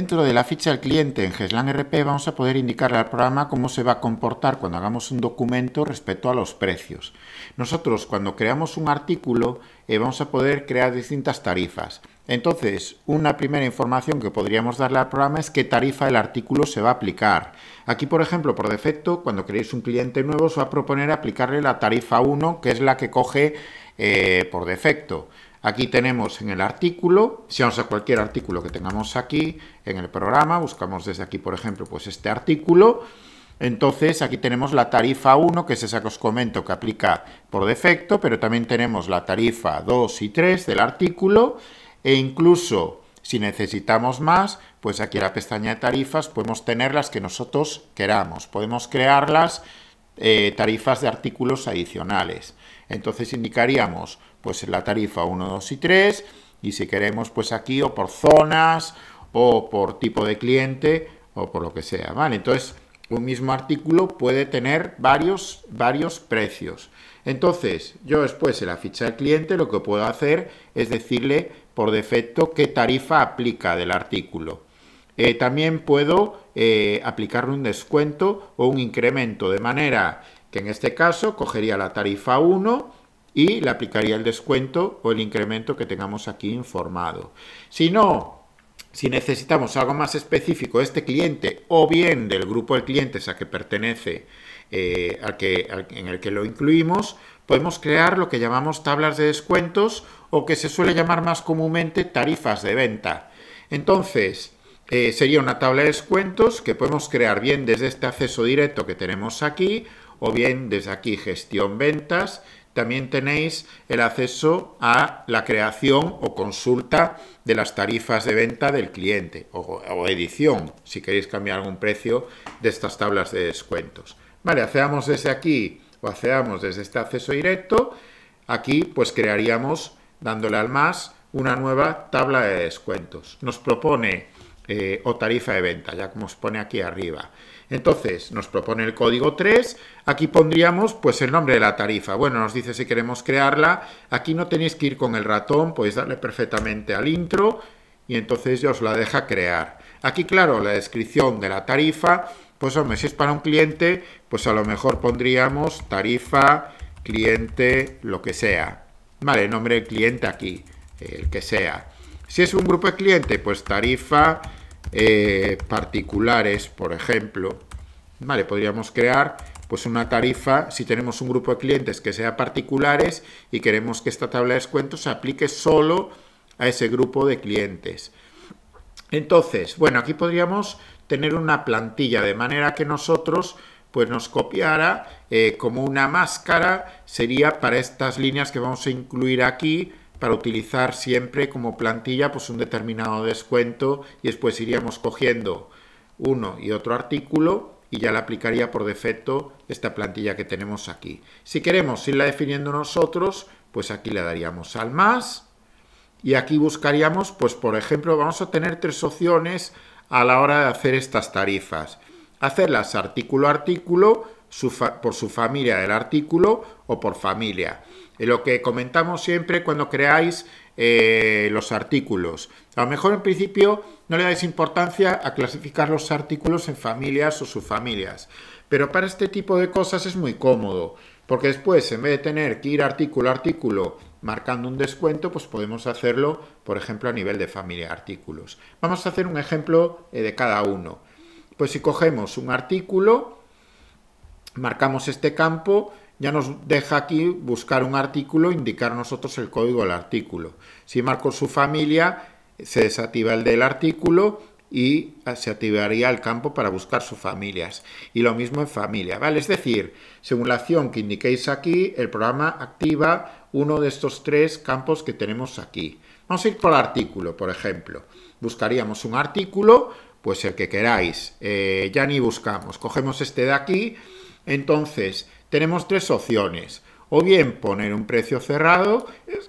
Dentro de la ficha del cliente en GESLAN RP vamos a poder indicarle al programa cómo se va a comportar cuando hagamos un documento respecto a los precios. Nosotros cuando creamos un artículo eh, vamos a poder crear distintas tarifas. Entonces, una primera información que podríamos darle al programa es qué tarifa el artículo se va a aplicar. Aquí, por ejemplo, por defecto, cuando creéis un cliente nuevo, os va a proponer aplicarle la tarifa 1, que es la que coge eh, por defecto. Aquí tenemos en el artículo, si vamos a cualquier artículo que tengamos aquí en el programa, buscamos desde aquí, por ejemplo, pues este artículo, entonces aquí tenemos la tarifa 1, que es esa que os comento que aplica por defecto, pero también tenemos la tarifa 2 y 3 del artículo, e incluso si necesitamos más, pues aquí en la pestaña de tarifas podemos tener las que nosotros queramos, podemos crearlas las eh, tarifas de artículos adicionales entonces indicaríamos pues la tarifa 1, 2 y 3 y si queremos pues aquí o por zonas o por tipo de cliente o por lo que sea, ¿vale? Entonces un mismo artículo puede tener varios, varios precios. Entonces, yo después en la ficha del cliente lo que puedo hacer es decirle por defecto qué tarifa aplica del artículo. Eh, también puedo eh, aplicarle un descuento o un incremento de manera que en este caso cogería la tarifa 1 y le aplicaría el descuento o el incremento que tengamos aquí informado. Si no, si necesitamos algo más específico de este cliente o bien del grupo de clientes a que pertenece, eh, al que, en el que lo incluimos, podemos crear lo que llamamos tablas de descuentos o que se suele llamar más comúnmente tarifas de venta. Entonces, eh, sería una tabla de descuentos que podemos crear bien desde este acceso directo que tenemos aquí o bien desde aquí gestión ventas, también tenéis el acceso a la creación o consulta de las tarifas de venta del cliente o, edición, si queréis cambiar algún precio de estas tablas de descuentos. Vale, hacemos desde aquí o hacemos desde este acceso directo. Aquí pues crearíamos, dándole al más, una nueva tabla de descuentos. Nos propone eh, o tarifa de venta, ya como os pone aquí arriba. Entonces, nos propone el código 3, aquí pondríamos pues el nombre de la tarifa. Bueno, nos dice si queremos crearla, aquí no tenéis que ir con el ratón, podéis darle perfectamente al intro y entonces ya os la deja crear. Aquí, claro, la descripción de la tarifa, pues hombre, si es para un cliente, pues a lo mejor pondríamos tarifa, cliente, lo que sea. Vale, nombre del cliente aquí, el que sea. Si es un grupo de cliente, pues tarifa, eh, particulares, por ejemplo, ¿vale? Podríamos crear pues una tarifa si tenemos un grupo de clientes que sea particulares y queremos que esta tabla de descuentos se aplique solo a ese grupo de clientes. Entonces, bueno, aquí podríamos tener una plantilla de manera que nosotros pues nos copiara eh, como una máscara sería para estas líneas que vamos a incluir aquí para utilizar siempre como plantilla pues un determinado descuento y después iríamos cogiendo uno y otro artículo y ya le aplicaría por defecto esta plantilla que tenemos aquí. Si queremos irla definiendo nosotros, pues aquí le daríamos al más y aquí buscaríamos, pues por ejemplo, vamos a tener tres opciones a la hora de hacer estas tarifas. Hacerlas artículo a artículo, por su familia del artículo o por familia. Eh, lo que comentamos siempre cuando creáis eh, los artículos. A lo mejor en principio no le dais importancia a clasificar los artículos en familias o subfamilias, pero para este tipo de cosas es muy cómodo, porque después en vez de tener que ir artículo a artículo marcando un descuento, pues podemos hacerlo, por ejemplo, a nivel de familia de artículos. Vamos a hacer un ejemplo eh, de cada uno. Pues si cogemos un artículo, marcamos este campo, ya nos deja aquí buscar un artículo, indicar nosotros el código del artículo. Si marco su familia, se desactiva el del artículo y se activaría el campo para buscar sus familias. Y lo mismo en familia, ¿vale? Es decir, según la acción que indiquéis aquí, el programa activa uno de estos tres campos que tenemos aquí. Vamos a ir por artículo, por ejemplo. Buscaríamos un artículo, pues el que queráis. Eh, ya ni buscamos. Cogemos este de aquí entonces, tenemos tres opciones. O bien poner un precio cerrado,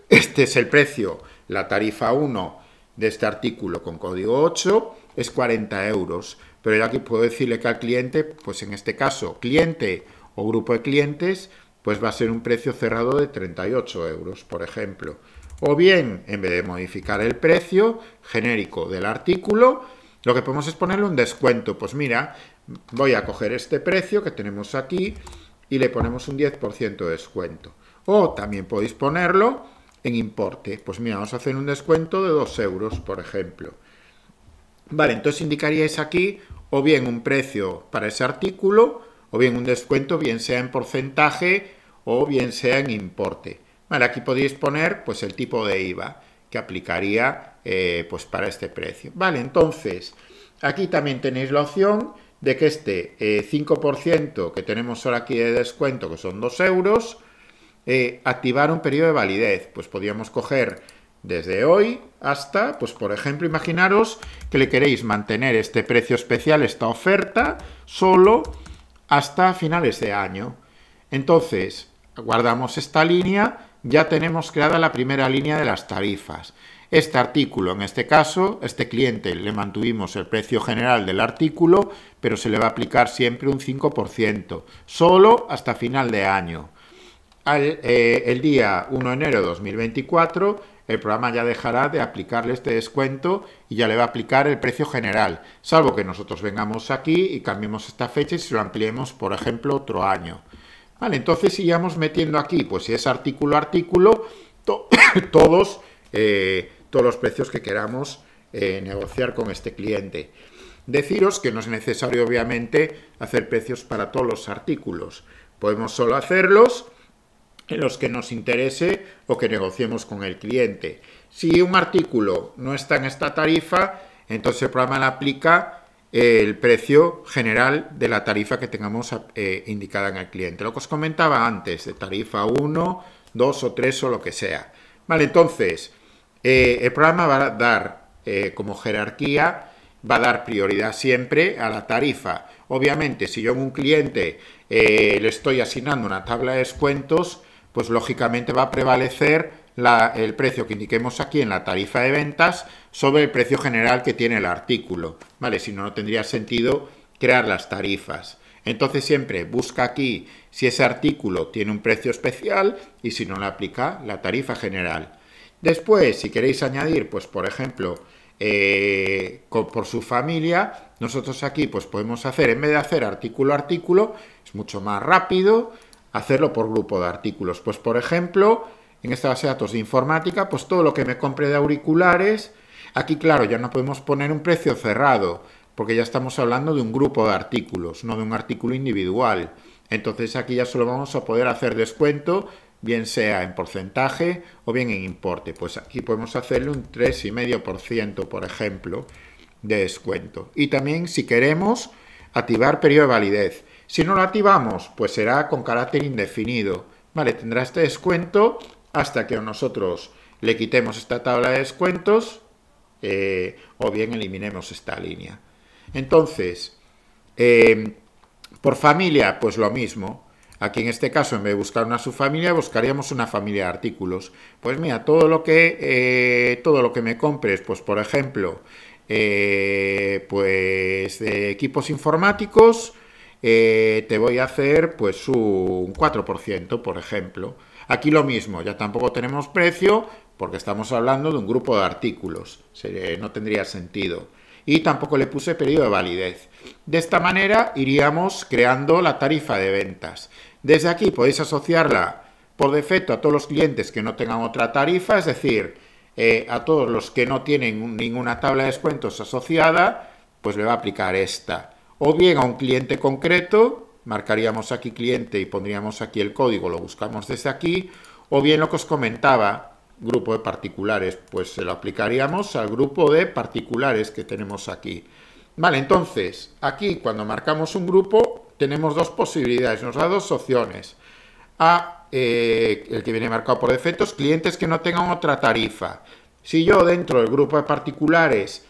este es el precio, la tarifa 1 de este artículo con código 8 es 40 euros. Pero ya que puedo decirle que al cliente, pues en este caso, cliente o grupo de clientes, pues va a ser un precio cerrado de 38 euros, por ejemplo. O bien, en vez de modificar el precio genérico del artículo, lo que podemos es ponerle un descuento. Pues mira, voy a coger este precio que tenemos aquí y le ponemos un 10% de descuento. O también podéis ponerlo en importe. Pues mira, vamos a hacer un descuento de 2 euros, por ejemplo. Vale, entonces indicaríais aquí o bien un precio para ese artículo o bien un descuento, bien sea en porcentaje o bien sea en importe. Vale, aquí podéis poner pues el tipo de IVA que aplicaría eh, pues para este precio. Vale, entonces, aquí también tenéis la opción de que este 5% eh, que tenemos ahora aquí de descuento, que son 2 euros, eh, activar un periodo de validez. Pues podríamos coger desde hoy hasta, pues por ejemplo, imaginaros que le queréis mantener este precio especial, esta oferta, solo hasta finales de año. Entonces, guardamos esta línea, ya tenemos creada la primera línea de las tarifas. Este artículo, en este caso, este cliente le mantuvimos el precio general del artículo, pero se le va a aplicar siempre un 5%, solo hasta final de año. Eh, el día 1 de enero de 2024, el programa ya dejará de aplicarle este descuento y ya le va a aplicar el precio general, salvo que nosotros vengamos aquí y cambiemos esta fecha y se lo ampliemos, por ejemplo, otro año. Vale, entonces sigamos metiendo aquí, pues si es artículo artículo, todos... Eh, todos los precios que queramos eh, negociar con este cliente. Deciros que no es necesario, obviamente, hacer precios para todos los artículos. Podemos solo hacerlos en los que nos interese o que negociemos con el cliente. Si un artículo no está en esta tarifa, entonces el programa le aplica eh, el precio general de la tarifa que tengamos eh, indicada en el cliente. Lo que os comentaba antes, de tarifa 1, 2 o 3 o lo que sea. Vale, entonces, eh, el programa va a dar eh, como jerarquía, va a dar prioridad siempre a la tarifa. Obviamente, si yo a un cliente eh, le estoy asignando una tabla de descuentos, pues lógicamente va a prevalecer el precio que indiquemos aquí en la tarifa de ventas sobre el precio general que tiene el artículo. ¿Vale? Si no, no tendría sentido crear las tarifas. Entonces siempre busca aquí si ese artículo tiene un precio especial y si no lo aplica la tarifa general. Después, si queréis añadir, pues por ejemplo, eh, por su familia, nosotros aquí pues podemos hacer, en vez de hacer artículo a artículo, es mucho más rápido hacerlo por grupo de artículos. Pues por ejemplo, en esta base de datos de informática, pues todo lo que me compre de auriculares, aquí claro, ya no podemos poner un precio cerrado, porque ya estamos hablando de un grupo de artículos, no de un artículo individual. Entonces aquí ya solo vamos a poder hacer descuento bien sea en porcentaje o bien en importe. Pues aquí podemos hacerle un 3,5%, por ejemplo, de descuento. Y también, si queremos, activar periodo de validez. Si no lo activamos, pues será con carácter indefinido. Vale, tendrá este descuento hasta que nosotros le quitemos esta tabla de descuentos eh, o bien eliminemos esta línea. Entonces, eh, por familia, pues lo mismo. Aquí en este caso, en vez de buscar una subfamilia, buscaríamos una familia de artículos. Pues mira, todo lo que, eh, todo lo que me compres, pues por ejemplo, eh, pues de equipos informáticos, eh, te voy a hacer pues un 4%, por ejemplo. Aquí lo mismo, ya tampoco tenemos precio porque estamos hablando de un grupo de artículos, no tendría sentido. Y tampoco le puse periodo de validez. De esta manera iríamos creando la tarifa de ventas. Desde aquí podéis asociarla por defecto a todos los clientes que no tengan otra tarifa, es decir, eh, a todos los que no tienen ninguna tabla de descuentos asociada, pues le va a aplicar esta. O bien a un cliente concreto, marcaríamos aquí cliente y pondríamos aquí el código, lo buscamos desde aquí, o bien lo que os comentaba, grupo de particulares, pues se lo aplicaríamos al grupo de particulares que tenemos aquí. Vale, entonces, aquí cuando marcamos un grupo, tenemos dos posibilidades, nos da dos opciones. A, eh, el que viene marcado por defectos, clientes que no tengan otra tarifa. Si yo dentro del grupo de particulares,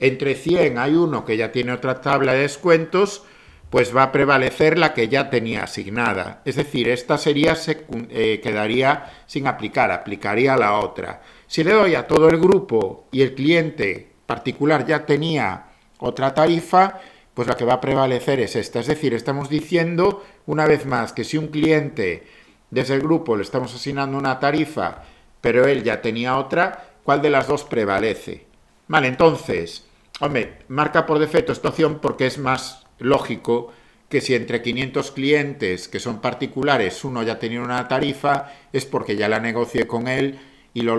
entre 100 hay uno que ya tiene otra tabla de descuentos, pues va a prevalecer la que ya tenía asignada. Es decir, esta sería se eh, quedaría sin aplicar, aplicaría la otra. Si le doy a todo el grupo y el cliente particular ya tenía otra tarifa, pues la que va a prevalecer es esta. Es decir, estamos diciendo una vez más que si un cliente desde el grupo le estamos asignando una tarifa, pero él ya tenía otra, ¿cuál de las dos prevalece? Vale, entonces, hombre, marca por defecto esta opción porque es más lógico que si entre 500 clientes que son particulares uno ya tenía una tarifa, es porque ya la negocié con él y lo,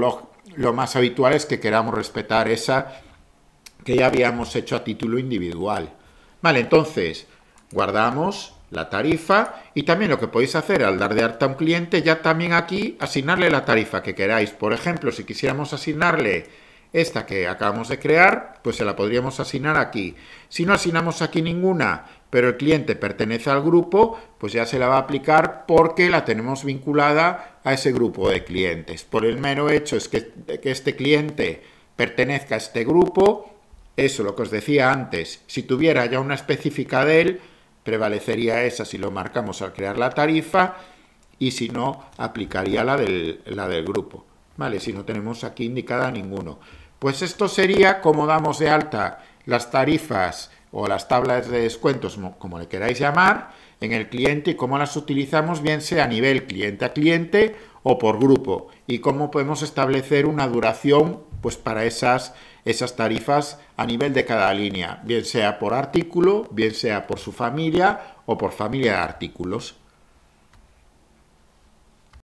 más habitual es que queramos respetar esa que ya habíamos hecho a título individual. Vale, entonces guardamos la tarifa y también lo que podéis hacer al dar de alta a un cliente, ya también aquí asignarle la tarifa que queráis. Por ejemplo, si quisiéramos asignarle esta que acabamos de crear, pues se la podríamos asignar aquí. Si no asignamos aquí ninguna, pero el cliente pertenece al grupo, pues ya se la va a aplicar porque la tenemos vinculada a ese grupo de clientes. Por el mero hecho es que, que este cliente pertenezca a este grupo, eso, lo que os decía antes, si tuviera ya una específica de él, prevalecería esa si lo marcamos al crear la tarifa y si no, aplicaría la del, la del grupo. ¿Vale? Si no tenemos aquí indicada ninguno. Pues esto sería cómo damos de alta las tarifas o las tablas de descuentos, como le queráis llamar, en el cliente y cómo las utilizamos, bien sea a nivel cliente a cliente o por grupo, y cómo podemos establecer una duración pues para esas esas tarifas a nivel de cada línea, bien sea por artículo, bien sea por su familia o por familia de artículos.